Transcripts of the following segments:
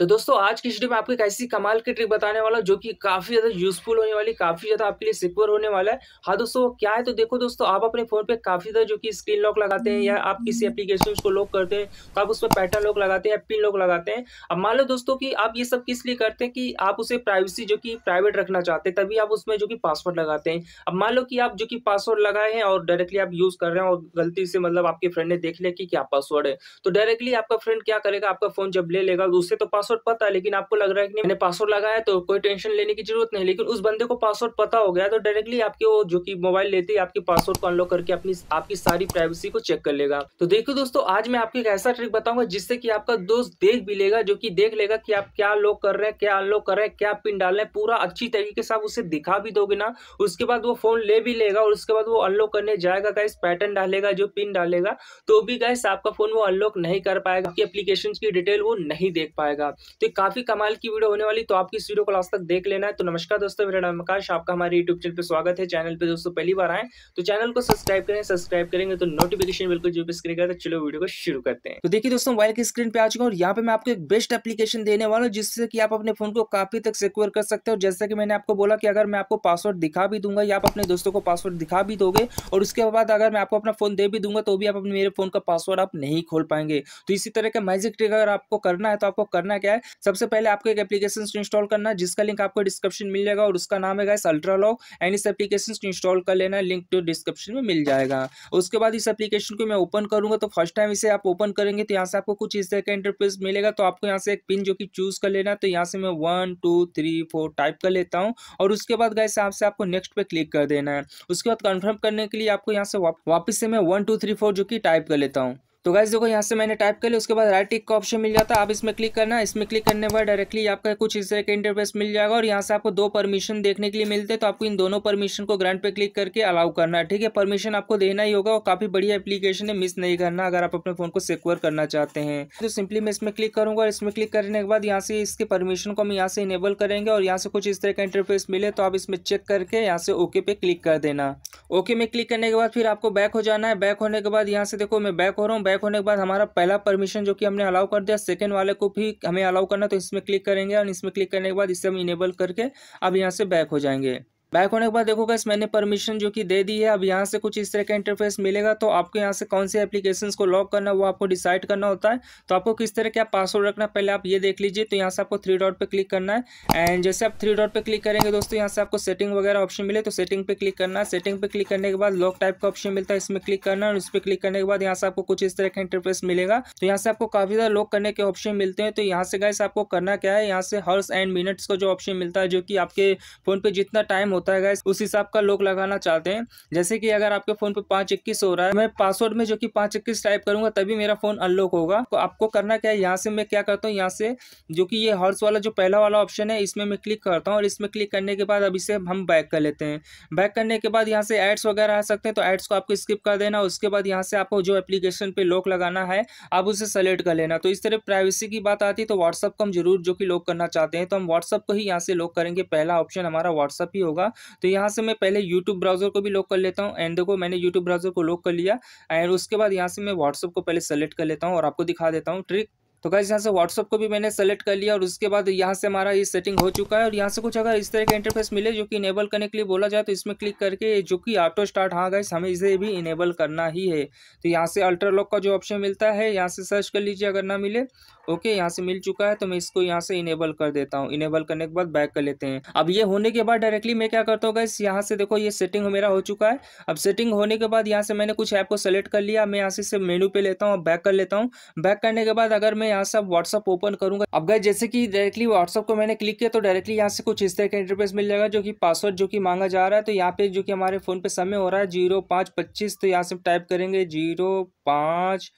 तो दोस्तों आज की वीडियो में आपको एक ऐसी कमाल की ट्रिक बताने वाला जो कि काफी ज्यादा यूजफुल होने वाली काफी ज्यादा आपके लिए सिक्योर होने वाला है हाँ दोस्तों क्या है तो देखो दोस्तों आप अपने फोन पे काफी ज्यादा जो कि स्क्रीन लॉक लगाते हैं या आप किसी एप्लीकेशन को लॉक करते हैं तो आप उस पर पैटर्न लॉक लगाते हैं या पिन लॉक लगाते हैं अब मान लो दोस्तों की आप ये सब किस लिए करते हैं कि आप उसे प्राइवेसी जो कि प्राइवेट रखना चाहते हैं तभी आप उसमें जो कि पासवर्ड लगाते हैं अब मान लो कि आप जो कि पासवर्ड लगाए हैं और डायरेक्टली आप यूज कर रहे हैं और गलती से मतलब आपके फ्रेंड ने देख लिया कि क्या पासवर्ड है तो डायरेक्टली आपका फ्रेंड क्या करेगा आपका फोन जब ले लेगा उससे तो पासवर्ड पासवर्ड पता है लेकिन आपको लग रहा है कि मैंने पासवर्ड लगाया तो कोई टेंशन लेने की जरूरत नहीं लेकिन उस बंदे को पासवर्ड पता हो गया तो डायरेक्टली आपके वो जो कि मोबाइल लेते ही आपके पासवर्ड को अनलॉक करके अपनी आपकी सारी प्राइवेसी को चेक कर लेगा तो देखो दोस्तों आज मैं आपको एक ऐसा ट्रिक बताऊंगा जिससे कि आपका दोस्त देख भी लेगा जो कि देख लेगा कि आप क्या लॉक कर रहे हैं क्या अनलॉक कर रहे हैं क्या पिन डाल रहे हैं पूरा अच्छी तरीके से आप उसे दिखा भी दोगे ना उसके बाद वो फोन ले भी लेगा और उसके बाद वो अनलॉक करने जाएगा गाइस पैटर्न डालेगा जो पिन डालेगा तो भी गाइस आपका फोन वो अनलॉक नहीं कर पाएगा आपकी एप्लीकेशन की डिटेल वो नहीं देख पाएगा साथ तो ये काफी कमाल की वीडियो होने वाली तो आपकी इस वीडियो को लास्ट तक देख लेना है तो नमस्कार दोस्तों मेरा नाम आकाश आपका हमारे यूट्यूब चैनल पर स्वागत है चैनल पर दोस्तों पहली बार आए तो चैनल को सब्सक्राइब करें सब्सक्राइब करेंगे तो नोटिफिकेशन बिल्कुल जो स्क्रीन करेगा चलो वीडियो को शुरू करते हैं तो देखिए दोस्तों मोबाइल की स्क्रीन पर आ चुका और यहाँ पे मैं आपको एक बेस्ट एप्लीकेशन देने वाला हूँ जिससे कि आप अपने फोन को काफी तक सिक्योर कर सकते हो जैसे कि मैंने आपको बोला कि अगर मैं आपको पासवर्ड दिखा भी दूंगा या आप अपने दोस्तों को पासवर्ड दिखा भी दोगे और उसके बाद अगर मैं आपको अपना फोन दे भी दूंगा तो भी आप अपने मेरे फोन का पासवर्ड आप नहीं खोल पाएंगे तो इसी तरह का मैजिक ट्रिक अगर आपको करना है तो आपको करना करना क्या है सबसे पहले आपको एक एप्लीकेशन इंस्टॉल करना जिसका लिंक आपको डिस्क्रिप्शन मिल जाएगा और उसका नाम है गैस अल्ट्रालॉग एंड इस एप्लीकेशन को इंस्टॉल कर लेना लिंक टू डिस्क्रिप्शन में मिल जाएगा उसके बाद इस एप्लीकेशन को मैं ओपन करूंगा तो फर्स्ट टाइम इसे आप ओपन करेंगे तो यहाँ से आपको कुछ इस तरह का इंटरप्रेस मिलेगा तो आपको यहाँ से एक पिन जो कि चूज कर लेना तो यहाँ से मैं one two three four type कर लेता हूँ और उसके बाद गैस यहाँ से आपको नेक्स्ट पे क्लिक कर देना है उसके बाद कन्फर्म करने के लिए आपको यहाँ से वापस से मैं वन टू थ्री फोर जो कि टाइप कर लेता हूँ तो गाइज देखो यहाँ से मैंने टाइप कर लिया उसके बाद राइट टिक का ऑप्शन मिल जाता है आप इसमें क्लिक करना इसमें क्लिक करने पर डायरेक्टली आपका कुछ इस तरह का इंटरफेस मिल जाएगा और यहाँ से आपको दो परमिशन देखने के लिए मिलते हैं तो आपको इन दोनों परमिशन को ग्रांट पे क्लिक करके अलाउ करना है ठीक है परमिशन आपको देना ही होगा और काफ़ी बढ़िया एप्लीकेशन है मिस नहीं करना अगर आप अपने फ़ोन को सिक्योर करना चाहते हैं तो सिंपली मैं इसमें क्लिक करूँगा और इसमें क्लिक करने के बाद यहाँ से इसके परमिशन को हम यहाँ से इनेबल करेंगे और यहाँ से कुछ इस तरह का इंटरफेस मिले तो आप इसमें चेक करके यहाँ से ओके पे क्लिक कर देना ओके में क्लिक करने के बाद फिर आपको बैक हो जाना है बैक होने के बाद यहाँ से देखो मैं बैक हो रहा हूँ बैक होने के बाद हमारा पहला परमिशन जो कि हमने अलाउ कर दिया सेकेंड वाले को भी हमें अलाउ करना तो इसमें क्लिक करेंगे और इसमें क्लिक करने के बाद इसे हम इनेबल करके अब यहाँ से बैक हो जाएंगे बैक होने के बाद देखो गैस मैंने परमिशन जो कि दे दी है अब यहाँ से कुछ इस तरह का इंटरफेस मिलेगा तो आपको यहाँ से कौन से एप्लीकेशन को लॉक करना वो आपको डिसाइड करना होता है तो आपको किस तरह का पासवर्ड रखना पहले आप ये देख लीजिए तो यहाँ से आपको थ्री डॉट पर क्लिक करना है एंड जैसे आप थ्री डॉट पर क्लिक करेंगे दोस्तों यहाँ से आपको सेटिंग वगैरह ऑप्शन मिले तो सेटिंग पर क्लिक करना है सेटिंग पर क्लिक करने के बाद लॉक टाइप का ऑप्शन मिलता है इसमें क्लिक करना है और इस पर क्लिक करने के बाद यहाँ से आपको कुछ इस तरह का इंटरफेस मिलेगा तो यहाँ से आपको काफी ज्यादा लॉक करने के ऑप्शन मिलते हैं तो यहाँ से गैस आपको करना क्या है यहाँ से हर्स एंड मिनट्स का जो ऑप्शन मिलता है जो कि आपके फोन पे जितना टाइम होता है गैस उस हिसाब का लोक लगाना चाहते हैं जैसे कि अगर आपके फोन पे पाँच इक्कीस हो रहा है मैं पासवर्ड में जो कि पाँच इक्कीस टाइप करूंगा तभी मेरा फोन अनलॉक होगा तो आपको करना क्या है यहाँ से मैं क्या करता हूँ यहाँ से जो कि ये हॉर्स वाला जो पहला वाला ऑप्शन है इसमें मैं क्लिक करता हूँ और इसमें क्लिक करने के बाद अभी से हम बैक कर लेते हैं बैक करने के बाद यहाँ से एड्स वगैरह आ सकते हैं तो एड्स को आपको स्किप कर देना उसके बाद यहाँ से आपको जो एप्लीकेशन पे लॉक लगाना है आप उसे सेलेक्ट कर लेना तो इस तरह प्राइवेसी की बात आती है तो व्हाट्सअप को हम जरूर जो कि लॉक करना चाहते हैं तो हम व्हाट्सअप को ही यहाँ से लॉक करेंगे पहला ऑप्शन हमारा व्हाट्सअप ही होगा होगा तो यहाँ से मैं पहले यूट्यूब ब्राउज़र को भी लॉक कर लेता हूँ एंड देखो मैंने यूट्यूब ब्राउज़र को लॉक कर लिया एंड उसके बाद यहाँ से मैं व्हाट्सअप को पहले सेलेक्ट कर लेता हूँ और आपको दिखा देता हूँ ट्रिक तो गाइज यहाँ से व्हाट्सअप को भी मैंने सेलेक्ट कर लिया और उसके बाद यहाँ से हमारा ये सेटिंग हो चुका है और यहाँ से कुछ अगर इस तरह का इंटरफेस मिले जो कि इनेबल करने के लिए बोला जाए तो इसमें क्लिक करके जो कि ऑटो स्टार्ट हाँ गाइज हमें इसे भी इनेबल करना ही है तो यहाँ से अल्ट्रा लॉक का जो ऑप्शन मिलता है यहाँ से सर्च कर लीजिए अगर ना मिले ओके यहाँ से मिल चुका है तो मैं इसको यहाँ से इनेबल कर देता हूँ इनेबल करने के बाद बैक कर लेते हैं अब ये होने के बाद डायरेक्टली मैं क्या करता हूँ गैस यहाँ से देखो ये सेटिंग मेरा हो चुका है अब सेटिंग होने के बाद यहाँ से मैंने कुछ ऐप को सेलेक्ट कर लिया मैं यहाँ से मेनू पे लेता हूँ बैक कर लेता हूँ बैक करने के बाद अगर मैं यहाँ से व्हाट्सअप ओपन करूँगा अब गए जैसे कि डायरेक्टली व्हाट्सअप को मैंने क्लिक किया तो डायरेक्टली यहाँ से कुछ इस तरह का इंटरफेस मिल जाएगा जो कि पासवर्ड जो कि मांगा जा रहा है तो यहाँ पे जो कि हमारे फोन पे समय हो रहा है जीरो पाँच पच्चीस तो यहाँ से टाइप करेंगे जीरो पाँच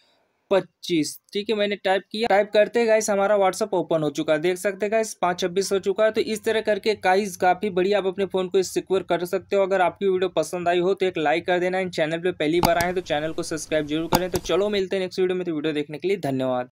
पच्चीस ठीक है मैंने टाइप किया टाइप करते गाइस हमारा व्हाट्सअप ओपन हो चुका है देख सकते गाइस पाँच छब्बीस हो चुका है तो इस तरह करके गाइस काफ़ी बढ़िया आप अपने फ़ोन को सिक्योर कर सकते हो अगर आपकी वीडियो पसंद आई हो तो एक लाइक कर देना इन चैनल पर पहली बार आए तो चैनल को सब्सक्राइब जरूर करें तो चलो मिलते हैं नेक्स्ट वीडियो में तो वीडियो देखने के लिए धन्यवाद